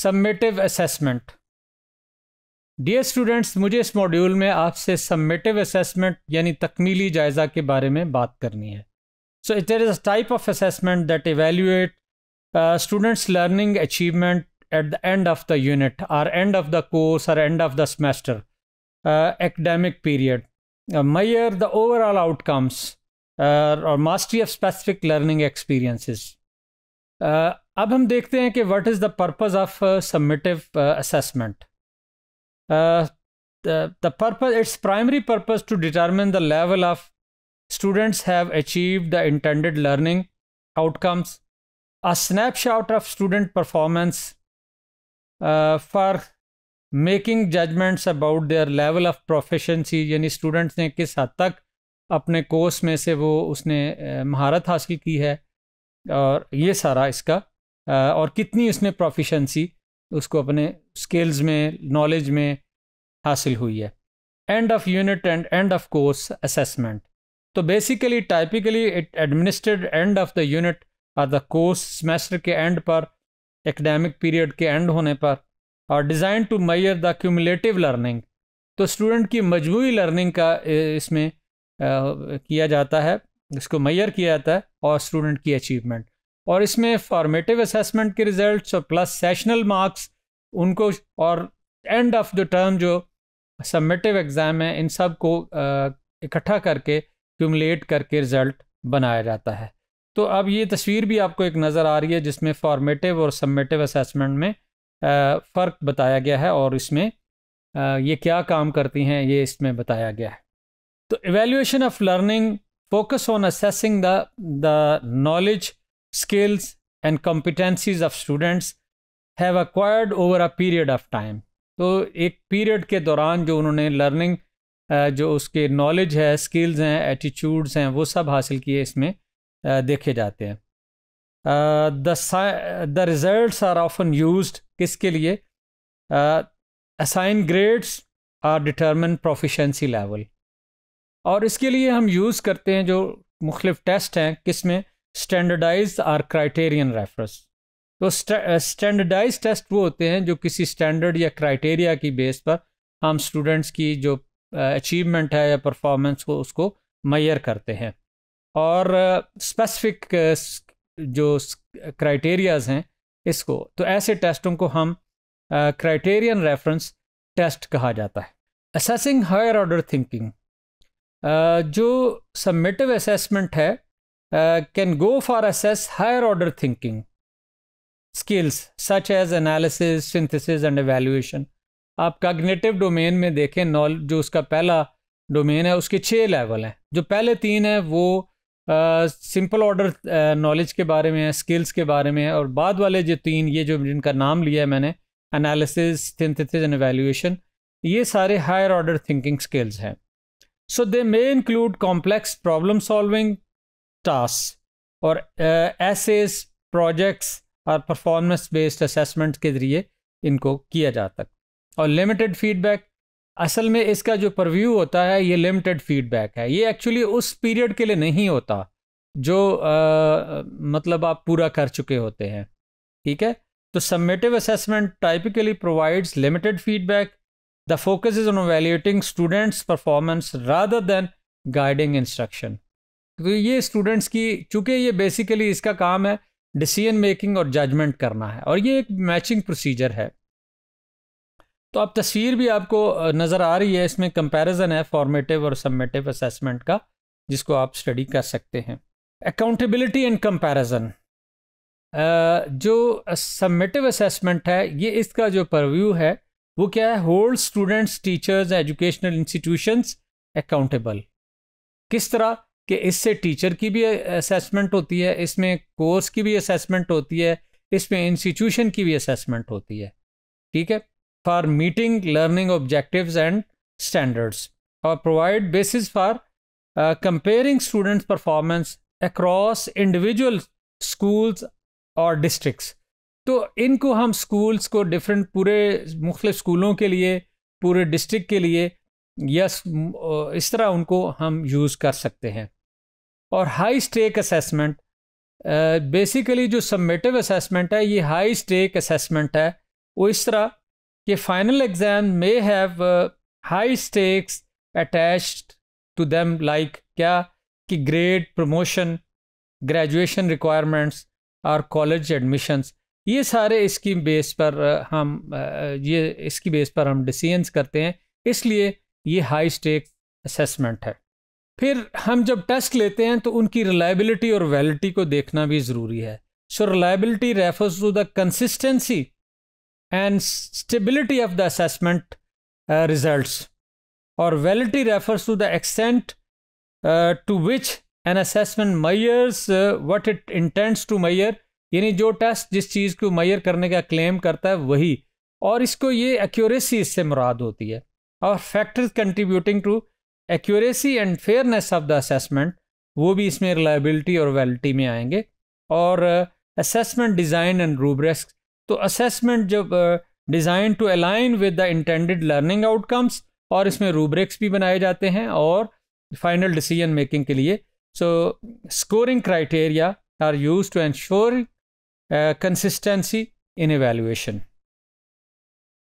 Summative assessment dear students मुझे इस module में आपसे सम्मेटिव असेसमेंट यानी तकमीली जायजा के बारे में बात करनी है so it is a type of assessment that evaluate students learning achievement at the end of the unit or end of the course or end of the semester academic period measure the overall outcomes और mastery of specific learning experiences अब हम देखते हैं कि what is the purpose of summative assessment the purpose its primary purpose to determine the level of students have achieve the intended learning outcomes a snapshot of student performance for making judgments about their level of proficiency यानी students ने किस हद तक अपने course में से वो उसने uh, महारत हासिल की है और ये सारा इसका और कितनी उसमें प्रोफिशंसी उसको अपने स्किल्स में नॉलेज में हासिल हुई है end of unit end end of course assessment तो basically typically it administered end of the unit और द कोर्स सेमेस्टर के एंड पर एकेडमिक पीरियड के एंड होने पर और design to measure the cumulative learning तो स्टूडेंट की मजमू लर्निंग का इसमें किया जाता है इसको मैयर किया जाता है और स्टूडेंट की अचीवमेंट और इसमें फॉर्मेटिव असेसमेंट के रिजल्ट्स और प्लस सेशनल मार्क्स उनको और एंड ऑफ द टर्म जो सबमिटिव एग्ज़ाम है इन सब को इकट्ठा करके क्यूमलेट करके रिज़ल्ट बनाया जाता है तो अब ये तस्वीर भी आपको एक नज़र आ रही है जिसमें फॉर्मेटिव और सबमिटिव असेसमेंट में फ़र्क बताया गया है और इसमें ये क्या काम करती हैं ये इसमें बताया गया है तो evaluation of learning focus on assessing the the knowledge skills, and competencies of students have acquired over a period of time. तो एक पीरियड के दौरान जो उन्होंने लर्निंग जो उसके नॉलेज है स्किल्स हैं एटीट्यूड्स हैं वो सब हासिल किए इसमें देखे जाते हैं the the result are often use किसके लिए assign grades or determine proficiency level और इसके लिए हम यूज़ करते हैं जो मुख्तफ टेस्ट हैं किस में स्टैंडर्डाइज आर क्राइटेरियन रेफरेंस तो स्टैंडर्डाइज टेस्ट uh, वो होते हैं जो किसी स्टैंडर्ड या क्राइटेरिया की बेस पर हम स्टूडेंट्स की जो अचीवमेंट uh, है या परफॉर्मेंस को उसको मैयर करते हैं और स्पेसिफिक uh, जो क्राइटेरियाज हैं इसको तो ऐसे टेस्टों को हम क्राइटेरियन रेफरेंस टेस्ट कहा जाता है असेसिंग हायर ऑर्डर थिंकिंग जो सबमिटिव असेसमेंट है can uh, can go for assess higher order thinking skills such as analysis, synthesis and evaluation. आप कॉग्निटिव डोमेन में देखें नॉल जो उसका पहला डोमेन है उसके छः लेवल हैं जो पहले तीन हैं वो सिंपल ऑर्डर नॉलेज के बारे में है स्किल्स के बारे में है और बाद वाले जो तीन ये जो जिनका नाम लिया है मैंने एनालिसिस सिंथेसिस एंड एवेल्यूशन ये सारे हायर ऑर्डर थिंकिंग स्किल्स हैं so they may include complex problem solving tasks और ऐसे प्रोजेक्ट्स और परफॉर्मेंस बेस्ड असेसमेंट के जरिए इनको किया जाता है और लिमिटेड फीडबैक असल में इसका जो प्रव्यू होता है ये लिमिटेड फीडबैक है ये एक्चुअली उस पीरियड के लिए नहीं होता जो आ, uh, मतलब आप पूरा कर चुके होते हैं ठीक है तो summative assessment typically provides limited feedback the focus is on evaluating students performance rather than guiding instruction क्योंकि तो ये स्टूडेंट्स की चूंकि ये बेसिकली इसका काम है डिसीजन मेकिंग और जजमेंट करना है और ये एक मैचिंग प्रोसीजर है तो अब तस्वीर भी आपको नज़र आ रही है इसमें कंपैरिजन है फॉर्मेटिव और सबमेटिव असेसमेंट का जिसको आप स्टडी कर सकते हैं अकाउंटेबिलिटी एंड कंपैरिजन जो सबमेटिव असेसमेंट है ये इसका जो परव्यू है वो क्या है hold students teachers educational institutions accountable किस तरह कि इससे टीचर की भी असेसमेंट होती है इसमें कोर्स की भी असेसमेंट होती है इसमें इंस्टीट्यूशन की भी असेसमेंट होती है ठीक है for meeting learning objectives and standards और provide basis for comparing students performance across individual schools और डिस्ट्रिक्स तो इनको हम स्कूल्स को डिफरेंट पूरे मुख्त स्कूलों के लिए पूरे डिस्ट्रिक्ट के लिए या इस तरह उनको हम यूज़ कर सकते हैं और हाई स्टेक असेसमेंट बेसिकली जो सबमिटिव असेसमेंट है ये हाई स्टेक असेसमेंट है वो इस तरह कि final exam may have high stakes attached to them like क्या कि ग्रेड प्रमोशन ग्रेजुएशन रिक्वायरमेंट्स और कॉलेज एडमिशंस ये सारे इसकी बेस uh, uh, पर हम ये इसकी बेस पर हम डिसीजंस करते हैं इसलिए ये हाई स्टेक असेसमेंट है फिर हम जब टेस्ट लेते हैं तो उनकी रिलायबिलिटी और वैलिटी को देखना भी ज़रूरी है so reliability refers to the consistency and stability of the assessment result और validity refers to the extent to which an assessment measures what it intends to measure यानी जो टेस्ट जिस चीज़ को मैयर करने का क्लेम करता है वही और इसको ये एक्यूरेसी इससे मुराद होती है और factors contributing to accuracy and fairness of the assessment वो भी इसमें रिलायबिलिटी और वैलिटी में आएंगे और असेसमेंट डिज़ाइन एंड रूब्रेक्स तो असेसमेंट जब design to align with the intended learning outcomes और इसमें रूब्रिक्स भी बनाए जाते हैं और फाइनल डिसीजन मेकिंग के लिए so scoring criteria are use to ensure consistency in evaluation